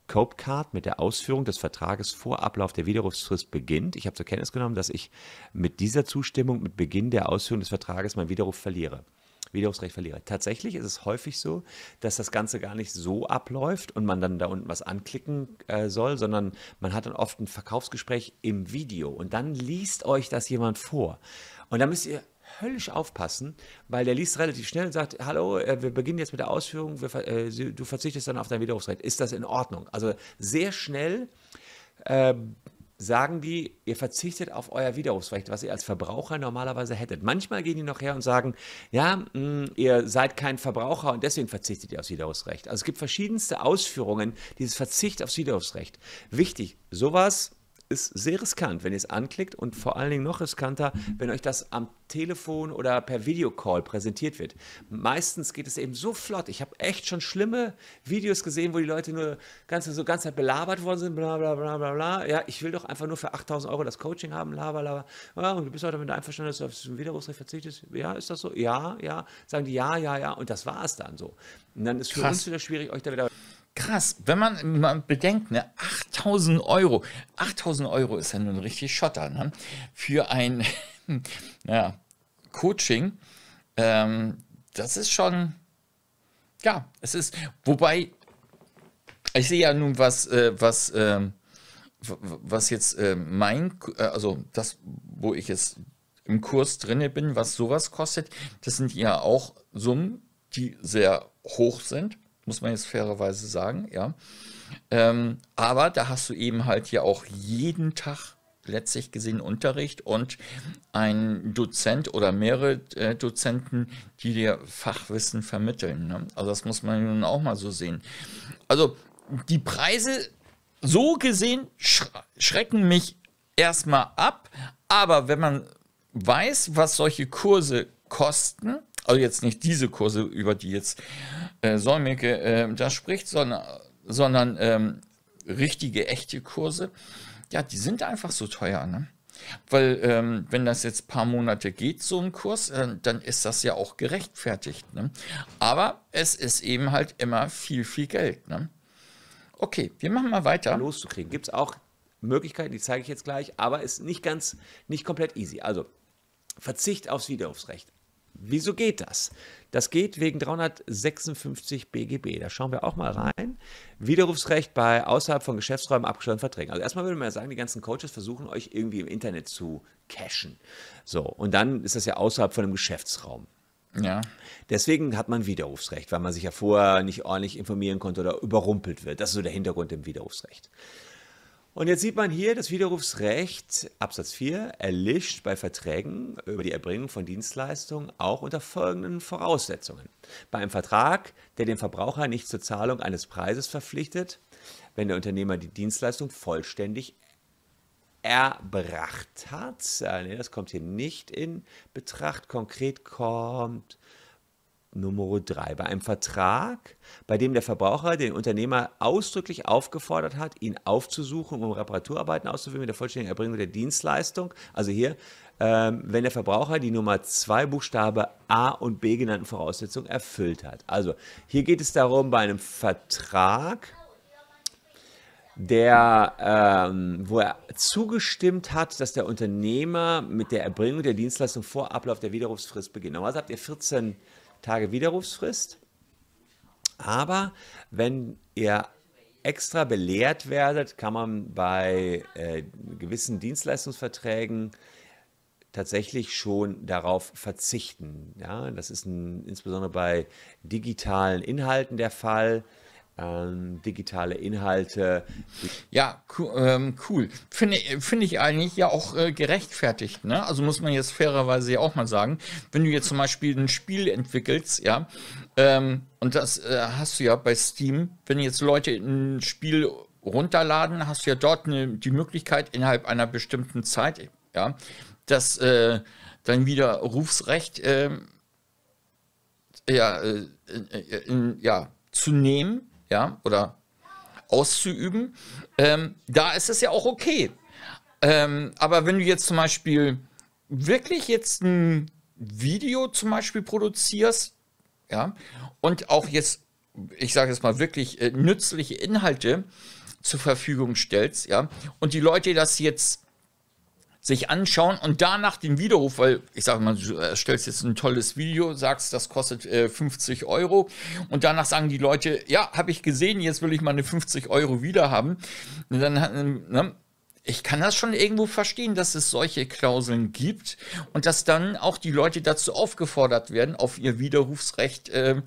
Copecard mit der Ausführung des Vertrages vor Ablauf der Widerrufsfrist beginnt. Ich habe zur Kenntnis genommen, dass ich mit dieser Zustimmung, mit Beginn der Ausführung des Vertrages mein Widerruf verliere. Widerrufsrecht verliere. Tatsächlich ist es häufig so, dass das Ganze gar nicht so abläuft und man dann da unten was anklicken äh, soll, sondern man hat dann oft ein Verkaufsgespräch im Video und dann liest euch das jemand vor. Und dann müsst ihr höllisch aufpassen, weil der liest relativ schnell und sagt, hallo, äh, wir beginnen jetzt mit der Ausführung, wir, äh, du verzichtest dann auf dein Widerrufsrecht. Ist das in Ordnung? Also sehr schnell äh, sagen die, ihr verzichtet auf euer Widerrufsrecht, was ihr als Verbraucher normalerweise hättet. Manchmal gehen die noch her und sagen, ja, mh, mm, ihr seid kein Verbraucher und deswegen verzichtet ihr aufs Widerrufsrecht. Also es gibt verschiedenste Ausführungen dieses Verzicht aufs Widerrufsrecht. Wichtig, sowas ist sehr riskant, wenn ihr es anklickt und vor allen Dingen noch riskanter, wenn euch das am Telefon oder per Videocall präsentiert wird. Meistens geht es eben so flott. Ich habe echt schon schlimme Videos gesehen, wo die Leute nur ganz, so ganze Zeit halt belabert worden sind, bla bla bla bla bla. Ja, ich will doch einfach nur für 8000 Euro das Coaching haben, laber, laber. Ja, und du bist heute halt damit einverstanden, dass du auf diesen Widerrufsrecht verzichtest. Ja, ist das so? Ja, ja. Sagen die ja, ja, ja. Und das war es dann so. Und dann ist Krass. für uns wieder schwierig, euch da wieder krass, wenn man, man bedenkt, ne, 8000 Euro, 8000 Euro ist ja nun richtig Schotter, ne? für ein [laughs] ja, Coaching, ähm, das ist schon, ja, es ist, wobei, ich sehe ja nun, was, äh, was, äh, was jetzt äh, mein, äh, also das, wo ich jetzt im Kurs drinne bin, was sowas kostet, das sind ja auch Summen, die sehr hoch sind muss man jetzt fairerweise sagen, ja. Ähm, aber da hast du eben halt ja auch jeden Tag letztlich gesehen Unterricht und ein Dozent oder mehrere äh, Dozenten, die dir Fachwissen vermitteln. Ne? Also das muss man nun auch mal so sehen. Also die Preise so gesehen sch schrecken mich erstmal ab, aber wenn man weiß, was solche Kurse kosten, also jetzt nicht diese Kurse, über die jetzt äh, Solmecke äh, da spricht, sondern, sondern ähm, richtige, echte Kurse, ja, die sind einfach so teuer, ne? Weil ähm, wenn das jetzt ein paar Monate geht, so ein Kurs, äh, dann ist das ja auch gerechtfertigt. Ne? Aber es ist eben halt immer viel, viel Geld. Ne? Okay, wir machen mal weiter. Loszukriegen. Gibt es auch Möglichkeiten, die zeige ich jetzt gleich, aber ist nicht ganz, nicht komplett easy. Also Verzicht aufs Widerrufsrecht. Wieso geht das? Das geht wegen 356 BGB. Da schauen wir auch mal rein. Widerrufsrecht bei außerhalb von Geschäftsräumen abgeschlossenen Verträgen. Also erstmal würde man ja sagen, die ganzen Coaches versuchen euch irgendwie im Internet zu cashen. So, und dann ist das ja außerhalb von einem Geschäftsraum. Ja. Deswegen hat man Widerrufsrecht, weil man sich ja vorher nicht ordentlich informieren konnte oder überrumpelt wird. Das ist so der Hintergrund im Widerrufsrecht. Und jetzt sieht man hier das Widerrufsrecht Absatz 4 erlischt bei Verträgen über die Erbringung von Dienstleistungen auch unter folgenden Voraussetzungen. Bei einem Vertrag, der den Verbraucher nicht zur Zahlung eines Preises verpflichtet, wenn der Unternehmer die Dienstleistung vollständig erbracht hat, äh, das kommt hier nicht in Betracht, konkret kommt Nummer 3. Bei einem Vertrag, bei dem der Verbraucher den Unternehmer ausdrücklich aufgefordert hat, ihn aufzusuchen, um Reparaturarbeiten auszuführen mit der vollständigen Erbringung der Dienstleistung. Also hier, ähm, wenn der Verbraucher die Nummer 2 Buchstabe A und B genannten Voraussetzungen erfüllt hat. Also hier geht es darum, bei einem Vertrag, der, ähm, wo er zugestimmt hat, dass der Unternehmer mit der Erbringung der Dienstleistung vor Ablauf der Widerrufsfrist beginnt. Normalerweise habt ihr 14 Tage Widerrufsfrist. Aber wenn ihr extra belehrt werdet, kann man bei äh, gewissen Dienstleistungsverträgen tatsächlich schon darauf verzichten. Ja, das ist ein, insbesondere bei digitalen Inhalten der Fall ähm, digitale Inhalte. Ja, ähm, cool. Finde, finde ich eigentlich ja auch äh, gerechtfertigt. Ne? Also muss man jetzt fairerweise ja auch mal sagen, wenn du jetzt zum Beispiel ein Spiel entwickelst, ja, ähm, und das äh, hast du ja bei Steam, wenn jetzt Leute ein Spiel runterladen, hast du ja dort ne, die Möglichkeit innerhalb einer bestimmten Zeit, ja, dass äh, dann wieder Rufsrecht ähm, ja, äh, äh, äh, in, ja, zu nehmen ja, oder auszuüben, ähm, da ist es ja auch okay. Ähm, aber wenn du jetzt zum Beispiel wirklich jetzt ein Video zum Beispiel produzierst, ja, und auch jetzt, ich sage jetzt mal wirklich äh, nützliche Inhalte zur Verfügung stellst, ja, und die Leute das jetzt sich anschauen und danach den Widerruf, weil ich sage mal, du erstellst jetzt ein tolles Video, sagst, das kostet äh, 50 Euro und danach sagen die Leute, ja, habe ich gesehen, jetzt will ich meine 50 Euro wieder haben. Und dann, ne, ich kann das schon irgendwo verstehen, dass es solche Klauseln gibt und dass dann auch die Leute dazu aufgefordert werden, auf ihr Widerrufsrecht äh,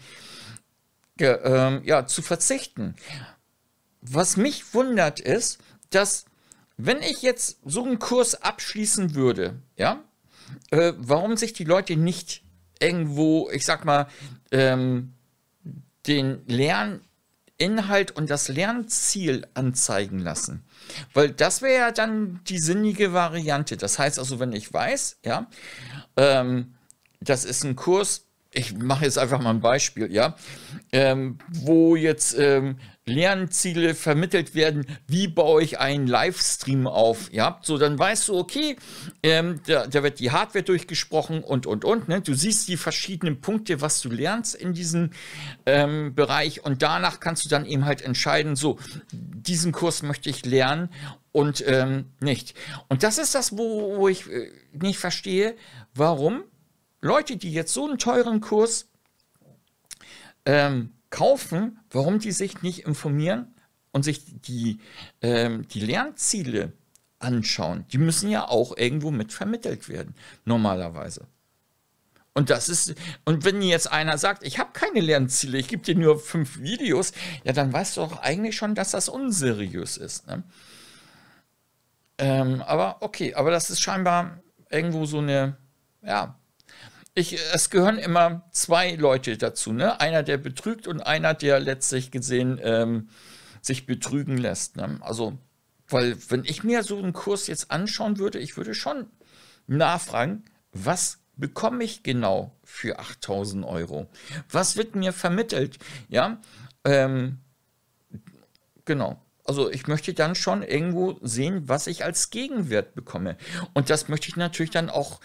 äh, ja, zu verzichten. Was mich wundert ist, dass wenn ich jetzt so einen Kurs abschließen würde, ja, äh, warum sich die Leute nicht irgendwo, ich sag mal, ähm, den Lerninhalt und das Lernziel anzeigen lassen? Weil das wäre ja dann die sinnige Variante. Das heißt also, wenn ich weiß, ja, ähm, das ist ein Kurs, ich mache jetzt einfach mal ein Beispiel, ja, ähm, wo jetzt ähm, Lernziele vermittelt werden, wie baue ich einen Livestream auf, ja, so dann weißt du, okay, ähm, da, da, wird die Hardware durchgesprochen und, und, und, ne? du siehst die verschiedenen Punkte, was du lernst in diesem ähm, Bereich und danach kannst du dann eben halt entscheiden, so, diesen Kurs möchte ich lernen und ähm, nicht. Und das ist das, wo, wo ich äh, nicht verstehe, warum Leute, die jetzt so einen teuren Kurs ähm, kaufen, warum die sich nicht informieren und sich die, ähm, die Lernziele anschauen. Die müssen ja auch irgendwo mit vermittelt werden, normalerweise. Und das ist, und wenn jetzt einer sagt, ich habe keine Lernziele, ich gebe dir nur fünf Videos, ja, dann weißt du doch eigentlich schon, dass das unseriös ist. Ne? Ähm, aber okay, aber das ist scheinbar irgendwo so eine, ja, ich, es gehören immer zwei Leute dazu, ne? Einer, der betrügt und einer, der letztlich gesehen ähm, sich betrügen lässt. Ne? Also, weil wenn ich mir so einen Kurs jetzt anschauen würde, ich würde schon nachfragen, was bekomme ich genau für 8000 Euro? Was wird mir vermittelt? Ja, ähm, genau. Also ich möchte dann schon irgendwo sehen, was ich als Gegenwert bekomme. Und das möchte ich natürlich dann auch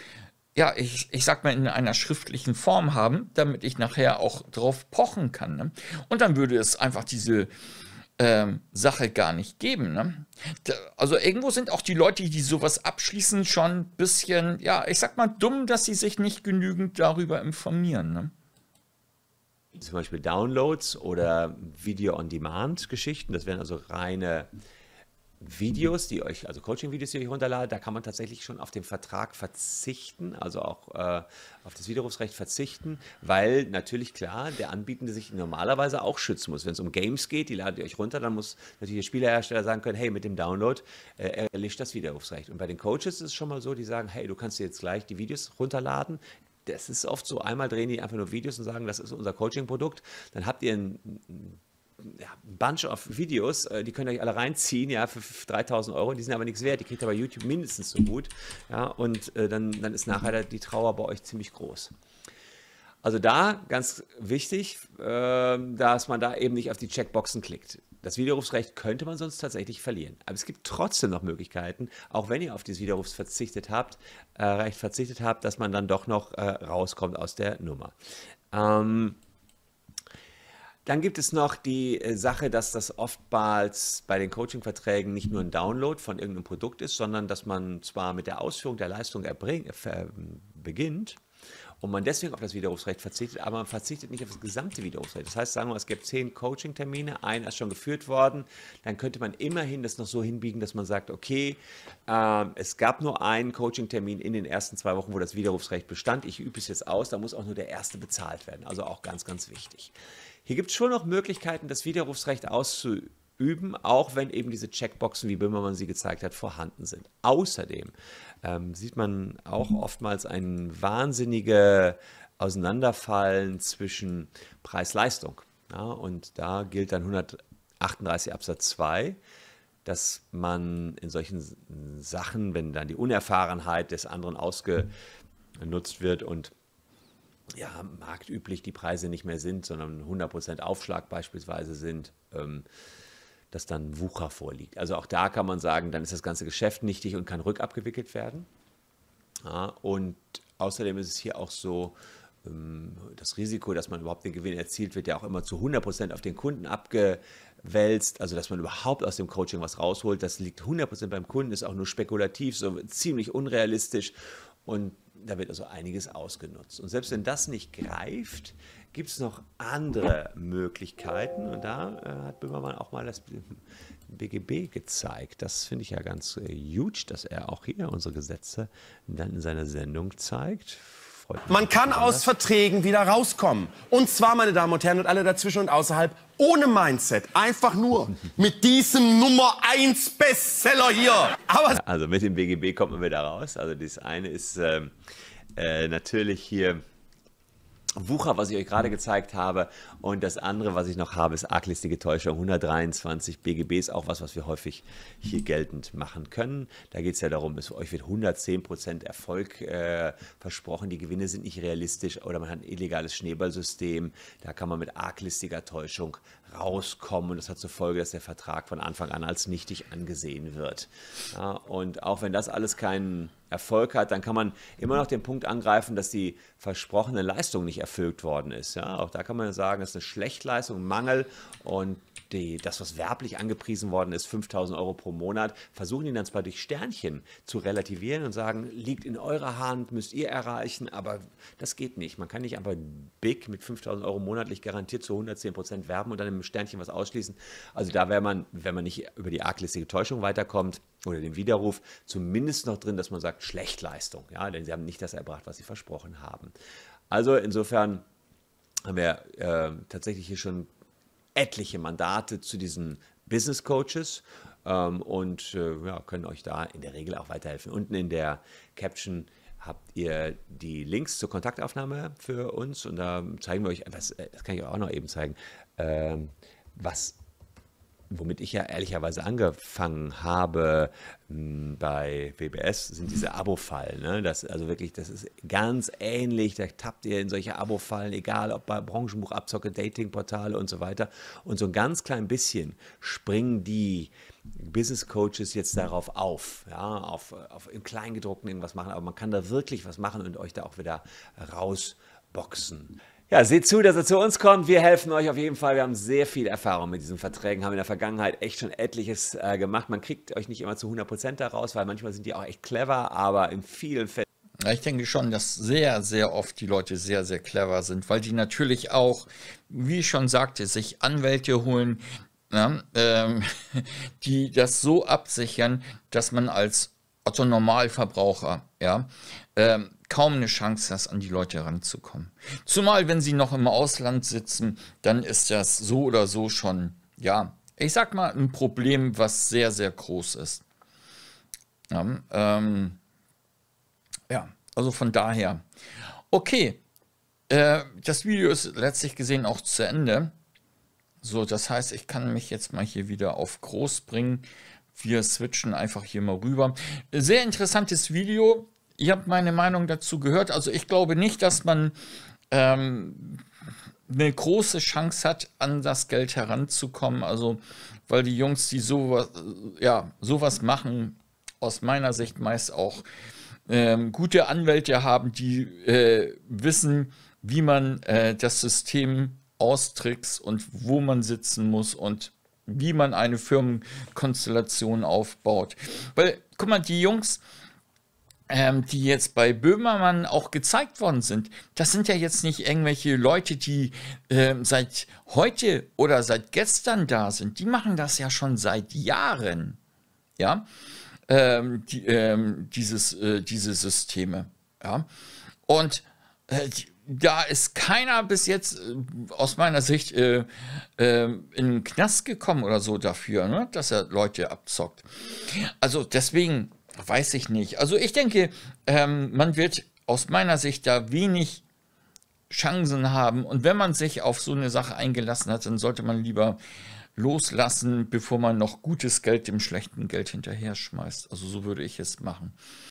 ja, ich, ich sag mal, in einer schriftlichen Form haben, damit ich nachher auch drauf pochen kann. Ne? Und dann würde es einfach diese ähm, Sache gar nicht geben. Ne? Da, also irgendwo sind auch die Leute, die sowas abschließen, schon ein bisschen, ja, ich sag mal, dumm, dass sie sich nicht genügend darüber informieren. Ne? Zum Beispiel Downloads oder Video-on-Demand-Geschichten, das wären also reine Videos, die euch, also Coaching-Videos, die ihr euch runterladet, da kann man tatsächlich schon auf den Vertrag verzichten, also auch äh, auf das Widerrufsrecht verzichten, weil natürlich klar, der Anbietende sich normalerweise auch schützen muss. Wenn es um Games geht, die ladet ihr euch runter, dann muss natürlich der Spielerhersteller sagen können, hey, mit dem Download äh, erlischt das Widerrufsrecht. Und bei den Coaches ist es schon mal so, die sagen, hey, du kannst dir jetzt gleich die Videos runterladen, das ist oft so, einmal drehen die einfach nur Videos und sagen, das ist unser Coaching-Produkt. Dann habt ihr ein ja, Bunch of Videos, äh, die könnt ihr euch alle reinziehen, ja, für 3000 Euro, die sind aber nichts wert, die kriegt ihr bei YouTube mindestens so gut, ja, und äh, dann, dann ist nachher die Trauer bei euch ziemlich groß. Also da ganz wichtig, äh, dass man da eben nicht auf die Checkboxen klickt. Das Widerrufsrecht könnte man sonst tatsächlich verlieren. Aber es gibt trotzdem noch Möglichkeiten, auch wenn ihr auf dieses Widerrufsrecht verzichtet habt, äh, verzichtet habt, dass man dann doch noch äh, rauskommt aus der Nummer. Ähm, dann gibt es noch die äh, Sache, dass das oftmals bei den Coaching-Verträgen nicht nur ein Download von irgendeinem Produkt ist, sondern dass man zwar mit der Ausführung der Leistung erbring, äh, ähm, beginnt und man deswegen auf das Widerrufsrecht verzichtet, aber man verzichtet nicht auf das gesamte Widerrufsrecht. Das heißt, sagen wir, es gibt zehn Coaching-Termine, einer ist schon geführt worden, dann könnte man immerhin das noch so hinbiegen, dass man sagt, okay, äh, es gab nur einen Coaching-Termin in den ersten zwei Wochen, wo das Widerrufsrecht bestand, ich übe es jetzt aus, da muss auch nur der erste bezahlt werden, also auch ganz, ganz wichtig. Hier gibt es schon noch Möglichkeiten, das Widerrufsrecht auszuüben, auch wenn eben diese Checkboxen, wie Böhmermann sie gezeigt hat, vorhanden sind. Außerdem ähm, sieht man auch oftmals ein wahnsinniges Auseinanderfallen zwischen Preis-Leistung. Ja, und da gilt dann 138 Absatz 2 dass man in solchen Sachen, wenn dann die Unerfahrenheit des anderen ausgenutzt wird und ja, marktüblich die Preise nicht mehr sind, sondern 100% Aufschlag beispielsweise sind, ähm, dass dann Wucher vorliegt. Also auch da kann man sagen, dann ist das ganze Geschäft nichtig und kann rückabgewickelt werden. Ja, und außerdem ist es hier auch so, ähm, das Risiko, dass man überhaupt den Gewinn erzielt, wird ja auch immer zu 100% auf den Kunden abgewälzt. Also, dass man überhaupt aus dem Coaching was rausholt, das liegt 100% beim Kunden, ist auch nur spekulativ, so ziemlich unrealistisch. Und da wird also einiges ausgenutzt. Und selbst wenn das nicht greift, gibt es noch andere Möglichkeiten. Und da äh, hat Böhmermann auch mal das BGB gezeigt. Das finde ich ja ganz äh, huge, dass er auch hier unsere Gesetze dann in seiner Sendung zeigt freut mich. Man kann aus Verträgen wieder rauskommen. Und zwar, meine Damen und Herren, und alle dazwischen und außerhalb, ohne Mindset. Einfach nur mit diesem Nummer 1 Bestseller hier. Aber also mit dem BGB kommt man wieder raus. Also das eine ist äh, äh, natürlich hier Wucher, was ich euch gerade gezeigt habe. Und das andere, was ich noch habe, ist arglistige Täuschung. 123 BGB ist auch was, was wir häufig hier geltend machen können. Da geht es ja darum, es, euch wird 110% Erfolg äh, versprochen. Die Gewinne sind nicht realistisch oder man hat ein illegales Schneeballsystem. Da kann man mit arglistiger Täuschung rauskommen. Und das hat zur Folge, dass der Vertrag von Anfang an als nichtig angesehen wird. Ja, und auch wenn das alles keinen Erfolg hat, dann kann man immer noch den Punkt angreifen, dass die versprochene Leistung nicht erfüllt worden ist. Ja, auch da kann man sagen, es ist eine Schlechtleistung, Mangel und die, das, was werblich angepriesen worden ist, 5000 Euro pro Monat, versuchen die dann zwar durch Sternchen zu relativieren und sagen, liegt in eurer Hand, müsst ihr erreichen, aber das geht nicht. Man kann nicht einfach Big mit 5000 Euro monatlich garantiert zu 110 Prozent werben und dann im Sternchen was ausschließen. Also da wäre man, wenn man nicht über die arglistige Täuschung weiterkommt oder den Widerruf, zumindest noch drin, dass man sagt, Schlechtleistung. Ja, denn sie haben nicht das erbracht, was sie versprochen haben haben. Also insofern haben wir äh, tatsächlich hier schon etliche Mandate zu diesen Business Coaches ähm, und äh, ja, können euch da in der Regel auch weiterhelfen. Unten in der Caption habt ihr die Links zur Kontaktaufnahme für uns und da zeigen wir euch, das, äh, das kann ich auch noch eben zeigen, ähm, was womit ich ja ehrlicherweise angefangen habe hm, bei WBS, sind diese Abo-Fallen. Ne? Das, also wirklich, das ist ganz ähnlich. Da tappt ihr in solche Abo-Fallen, egal ob bei Branchenbuch, Abzocke, Datingportale und so weiter. Und so ein ganz klein bisschen springen die Business Coaches jetzt darauf auf, ja, auf, auf im Kleingedruckten irgendwas machen. Aber man kann da wirklich was machen und euch da auch wieder rausboxen. Ja, seht zu, dass er zu uns kommt. Wir helfen euch auf jeden Fall. Wir haben sehr viel Erfahrung mit diesen Verträgen, haben in der Vergangenheit echt schon etliches äh, gemacht. Man kriegt euch nicht immer zu 100% daraus, weil manchmal sind die auch echt clever, aber in vielen Fällen. ich denke schon, dass sehr, sehr oft die Leute sehr, sehr clever sind, weil die natürlich auch, wie ich schon sagte, sich Anwälte holen, na, ne, ähm, [laughs] die das so absichern, dass man als Otto Normalverbraucher, ja, ähm, kaum eine Chance hast, an die Leute heranzukommen. Zumal, wenn sie noch im Ausland sitzen, dann ist das so oder so schon, ja, ich sag mal, ein Problem, was sehr, sehr groß ist. Ja, ähm, ja also von daher. Okay, äh, das Video ist letztlich gesehen auch zu Ende. So, das heißt, ich kann mich jetzt mal hier wieder auf groß bringen. Wir switchen einfach hier mal rüber. Sehr interessantes Video. Ihr habt meine Meinung dazu gehört. Also ich glaube nicht, dass man ähm, eine große Chance hat, an das Geld heranzukommen. Also weil die Jungs, die sowas, ja, sowas machen, aus meiner Sicht meist auch ähm, gute Anwälte haben, die äh, wissen, wie man äh, das System austrickst und wo man sitzen muss und wie man eine Firmenkonstellation aufbaut. Weil, guck mal, die Jungs, ähm, die jetzt bei Böhmermann auch gezeigt worden sind, das sind ja jetzt nicht irgendwelche Leute, die äh, seit heute oder seit gestern da sind. Die machen das ja schon seit Jahren. Ja, ähm, die, ähm, dieses, äh, diese Systeme. Ja, und äh, die, da ist keiner bis jetzt äh, aus meiner Sicht äh, ähm, in den Knast gekommen oder so dafür, ne? dass er Leute abzockt. Also deswegen weiß ich nicht. Also ich denke, ähm, man wird aus meiner Sicht da wenig Chancen haben. Und wenn man sich auf so eine Sache eingelassen hat, dann sollte man lieber loslassen, bevor man noch gutes Geld dem schlechten Geld hinterher schmeißt. Also so würde ich es machen.